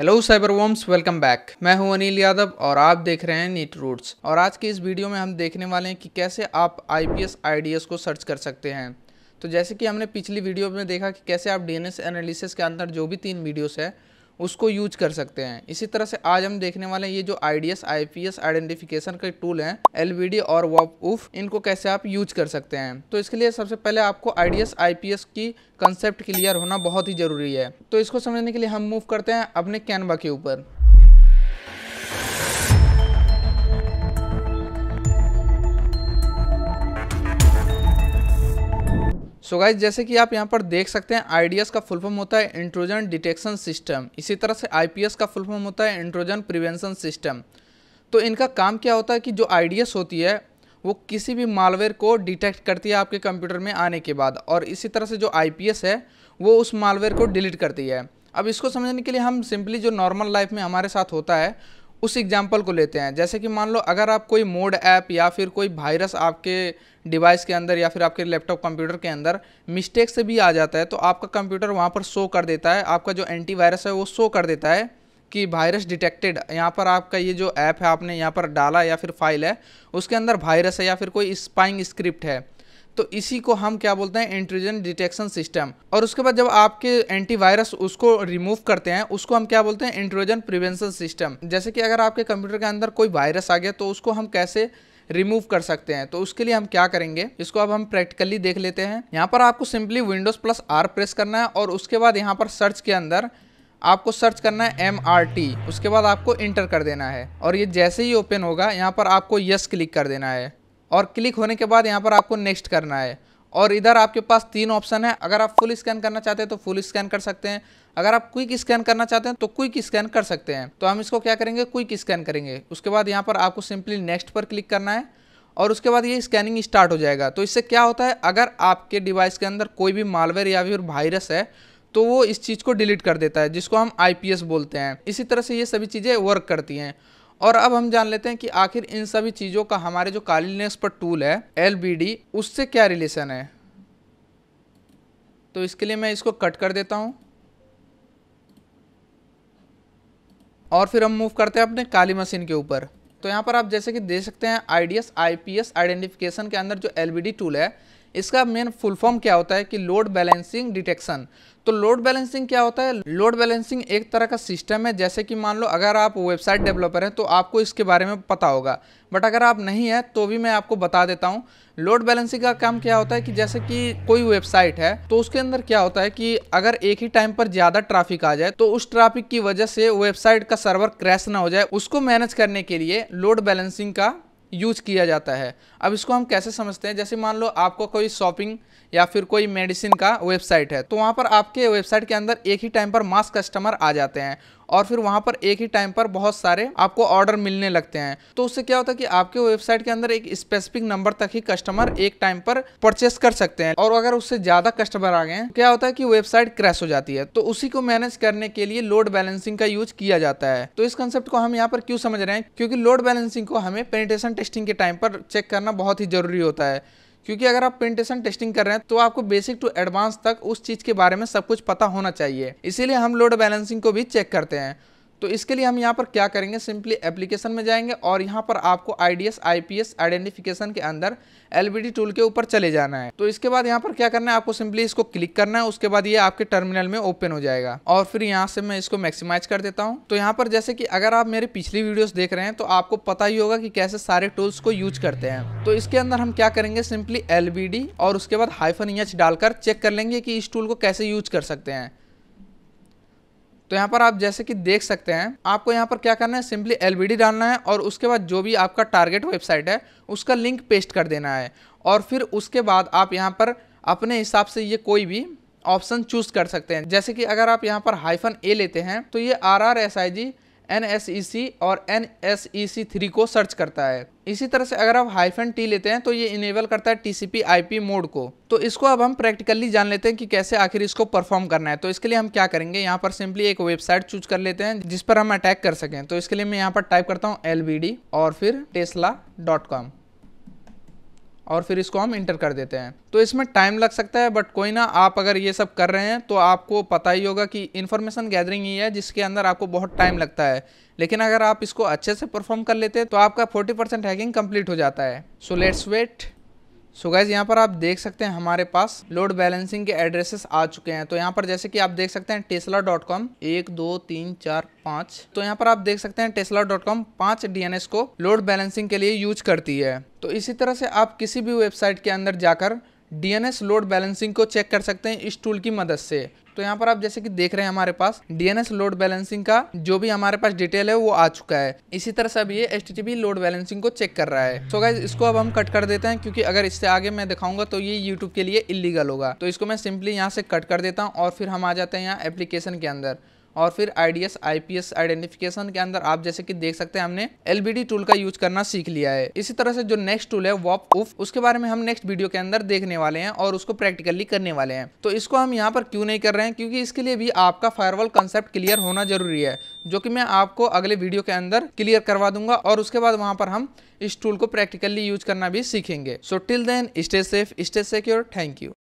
hello cyber worms welcome back मैं हूं अनिल यादव और आप देख रहे हैं नीट रूट्स और आज के इस वीडियो में हम देखने वाले हैं कि कैसे आप आई पी को सर्च कर सकते हैं तो जैसे कि हमने पिछली वीडियो में देखा कि कैसे आप डी एन एनालिसिस के अंदर जो भी तीन वीडियोस है उसको यूज कर सकते हैं इसी तरह से आज हम देखने वाले हैं ये जो I D S I P S identification के टूल हैं एल वी डी और वॉप इनको कैसे आप यूज कर सकते हैं तो इसके लिए सबसे पहले आपको I D S I P S की कंसेप्ट क्लियर होना बहुत ही जरूरी है तो इसको समझने के लिए हम मूव करते हैं अपने कैनवा के ऊपर सो गाइज जैसे कि आप यहाँ पर देख सकते हैं आईडीएस का फुल फॉर्म होता है इंट्रोजन डिटेक्शन सिस्टम इसी तरह से आईपीएस का फुल फॉर्म होता है इंट्रोजन प्रिवेंशन सिस्टम तो इनका काम क्या होता है कि जो आईडीएस होती है वो किसी भी मालवेयर को डिटेक्ट करती है आपके कंप्यूटर में आने के बाद और इसी तरह से जो एस है वो उस मालवेयर को डिलीट करती है अब इसको समझने के लिए हम सिंपली जो नॉर्मल लाइफ में हमारे साथ होता है उस एग्जाम्पल को लेते हैं जैसे कि मान लो अगर आप कोई मोड ऐप या फिर कोई वायरस आपके डिवाइस के अंदर या फिर आपके लैपटॉप कंप्यूटर के अंदर मिस्टेक से भी आ जाता है तो आपका कंप्यूटर वहाँ पर शो कर देता है आपका जो एंटीवायरस है वो शो कर देता है कि वायरस डिटेक्टेड यहाँ पर आपका ये जो ऐप है आपने यहाँ पर डाला या फिर फाइल है उसके अंदर वायरस है या फिर कोई स्पाइंग स्क्रिप्ट है तो इसी को हम क्या बोलते हैं एंट्रीजन डिटेक्शन सिस्टम और उसके बाद जब आपके एंटीवायरस उसको रिमूव करते हैं उसको हम क्या बोलते हैं एंट्रोजन प्रिवेंशन सिस्टम जैसे कि अगर आपके कंप्यूटर के अंदर कोई वायरस आ गया तो उसको हम कैसे रिमूव कर सकते हैं तो उसके लिए हम क्या करेंगे इसको अब हम प्रैक्टिकली देख लेते हैं यहाँ पर आपको simply Windows plus R press करना है और उसके बाद यहाँ पर सर्च के अंदर आपको सर्च करना है एम आर टी उसके बाद आपको इंटर कर देना है और ये जैसे ही ओपन होगा यहाँ पर आपको यस क्लिक कर देना है और क्लिक होने के बाद यहाँ पर आपको नेक्स्ट करना है और इधर आपके पास तीन ऑप्शन है अगर आप फुल स्कैन करना चाहते हैं तो फुल स्कैन कर सकते हैं अगर आप क्विक स्कैन करना चाहते हैं तो क्विक स्कैन कर सकते हैं तो हम इसको क्या करेंगे क्विक स्कैन करेंगे उसके बाद यहाँ पर आपको सिंपली नेक्स्ट पर क्लिक करना है और उसके बाद ये स्कैनिंग स्टार्ट हो जाएगा तो इससे क्या होता है अगर आपके डिवाइस के अंदर कोई भी मालवेयर या फिर वायरस है तो वो इस चीज़ को डिलीट कर देता है जिसको हम आई बोलते हैं इसी तरह से ये सभी चीज़ें वर्क करती हैं और अब हम जान लेते हैं कि आखिर इन सभी चीज़ों का हमारे जो कालीनेस पर टूल है एल उससे क्या रिलेशन है तो इसके लिए मैं इसको कट कर देता हूँ और फिर हम मूव करते हैं अपने काली मशीन के ऊपर तो यहाँ पर आप जैसे कि देख सकते हैं I D S I P S identification के अंदर जो एल बी डी टूल है इसका मेन फुल फॉर्म क्या होता है कि लोड बैलेंसिंग डिटेक्शन तो लोड बैलेंसिंग क्या होता है लोड बैलेंसिंग एक तरह का सिस्टम है जैसे कि मान लो अगर आप वेबसाइट डेवलपर हैं तो आपको इसके बारे में पता होगा बट अगर आप नहीं हैं तो भी मैं आपको बता देता हूँ लोड बैलेंसिंग का काम क्या होता है कि जैसे कि कोई वेबसाइट है तो उसके अंदर क्या होता है कि अगर एक ही टाइम पर ज़्यादा ट्राफिक आ जाए तो उस ट्राफिक की वजह से वेबसाइट का सर्वर क्रैश ना हो जाए उसको मैनेज करने के लिए लोड बैलेंसिंग का यूज किया जाता है अब इसको हम कैसे समझते हैं जैसे मान लो आपको कोई शॉपिंग या फिर कोई मेडिसिन का वेबसाइट है तो वहाँ पर आपके वेबसाइट के अंदर एक ही टाइम पर मास कस्टमर आ जाते हैं और फिर वहां पर एक ही टाइम पर बहुत सारे आपको ऑर्डर मिलने लगते हैं तो उससे क्या होता है कि आपके वेबसाइट के अंदर एक स्पेसिफिक नंबर तक ही कस्टमर एक टाइम पर परचेस कर सकते हैं और अगर उससे ज़्यादा कस्टमर आ गए क्या होता है कि वेबसाइट क्रैश हो जाती है तो उसी को मैनेज करने के लिए लोड बैलेंसिंग का यूज किया जाता है तो इस कंसेप्ट को हम यहाँ पर क्यों समझ रहे हैं क्योंकि लोड बैलेंसिंग को हमें पेनिटेशन टेस्टिंग के टाइम पर चेक करना बहुत ही जरूरी होता है क्योंकि अगर आप पेंटेशन टेस्टिंग कर रहे हैं तो आपको बेसिक टू एडवांस तक उस चीज के बारे में सब कुछ पता होना चाहिए इसीलिए हम लोड बैलेंसिंग को भी चेक करते हैं तो इसके लिए हम यहाँ पर क्या करेंगे सिंपली एप्लीकेशन में जाएंगे और यहाँ पर आपको I D S I P S identification के अंदर एल बी डी टूल के ऊपर चले जाना है तो इसके बाद यहाँ पर क्या करना है आपको सिंपली इसको क्लिक करना है उसके बाद ये आपके टर्मिनल में ओपन हो जाएगा और फिर यहाँ से मैं इसको मैक्सिमाइज कर देता हूँ तो यहाँ पर जैसे कि अगर आप मेरी पिछली वीडियोज़ देख रहे हैं तो आपको पता ही होगा कि कैसे सारे टूल्स को यूज करते हैं तो इसके अंदर हम क्या करेंगे सिंपली एल और उसके बाद हाइफन एच डालकर चेक कर लेंगे कि इस टूल को कैसे यूज कर सकते हैं तो यहाँ पर आप जैसे कि देख सकते हैं आपको यहाँ पर क्या करना है सिंपली एलबीडी डालना है और उसके बाद जो भी आपका टारगेट वेबसाइट है उसका लिंक पेस्ट कर देना है और फिर उसके बाद आप यहाँ पर अपने हिसाब से ये कोई भी ऑप्शन चूज कर सकते हैं जैसे कि अगर आप यहाँ पर हाइफन ए लेते हैं तो ये R R S I G N S E C और N S E C three को सर्च करता है इसी तरह से अगर आप हाइफन टी लेते हैं तो ये इनेबल करता है T C P I P mode को तो इसको अब हम प्रैक्टिकली जान लेते हैं कि कैसे आखिर इसको परफॉर्म करना है तो इसके लिए हम क्या करेंगे यहाँ पर सिंपली एक वेबसाइट चूज कर लेते हैं जिस पर हम अटैक कर सकें तो इसके लिए मैं यहाँ पर टाइप करता हूँ एल बी डी और फिर टेस्ला डॉट कॉम और फिर इसको हम इंटर कर देते हैं तो इसमें टाइम लग सकता है बट कोई ना आप अगर ये सब कर रहे हैं तो आपको पता ही होगा कि इन्फॉर्मेशन गैदरिंग ही है जिसके अंदर आपको बहुत टाइम लगता है लेकिन अगर आप इसको अच्छे से परफॉर्म कर लेते हैं तो आपका 40 परसेंट हैकिंग कंप्लीट हो जाता है so let's wait so so यहाँ पर आप देख सकते हैं हमारे पास लोड बैलेंसिंग के एड्रेसेस आ चुके हैं तो यहाँ पर जैसे कि आप देख सकते हैं टेस्ला डॉट कॉम एक दो तीन चार पाँच तो यहाँ पर आप देख सकते हैं टेस्ला डॉट कॉम पाँच डी एन एस को लोड बैलेंसिंग के लिए यूज करती है तो इसी तरह से आप किसी भी वेबसाइट के अंदर जाकर D N S load balancing को चेक कर सकते हैं इस टूल की मदद से तो यहाँ पर आप जैसे कि देख रहे हैं हमारे पास डीएनएस लोड बैलेंसिंग का जो भी हमारे पास डिटेल है वो आ चुका है इसी तरह से अब ये एस लोड बैलेंसिंग को चेक कर रहा है सो so गाइज इसको अब हम कट कर देते हैं क्योंकि अगर इससे आगे मैं दिखाऊंगा तो ये यूट्यूब के लिए इलीगल होगा तो इसको मैं सिंपली यहाँ से कट कर देता हूँ और फिर हम आ जाते हैं यहाँ एप्लीकेशन के अंदर और फिर आईडीएस आईपीएस आइडेंटिफिकेशन के अंदर आप जैसे कि देख सकते हैं हमने एलबीडी टूल का यूज करना सीख लिया है इसी तरह से जो नेक्स्ट टूल है वॉप उफ उसके बारे में हम नेक्स्ट वीडियो के अंदर देखने वाले हैं और उसको प्रैक्टिकली करने वाले हैं तो इसको हम यहाँ पर क्यों नहीं कर रहे हैं क्योंकि इसके लिए भी आपका फायरवॉल कंसेप्ट क्लियर होना जरूरी है जो कि मैं आपको अगले वीडियो के अंदर क्लियर करवा दूंगा और उसके बाद वहां पर हम इस टूल को प्रैक्टिकली यूज करना भी सीखेंगे so till then stay safe stay secure thank you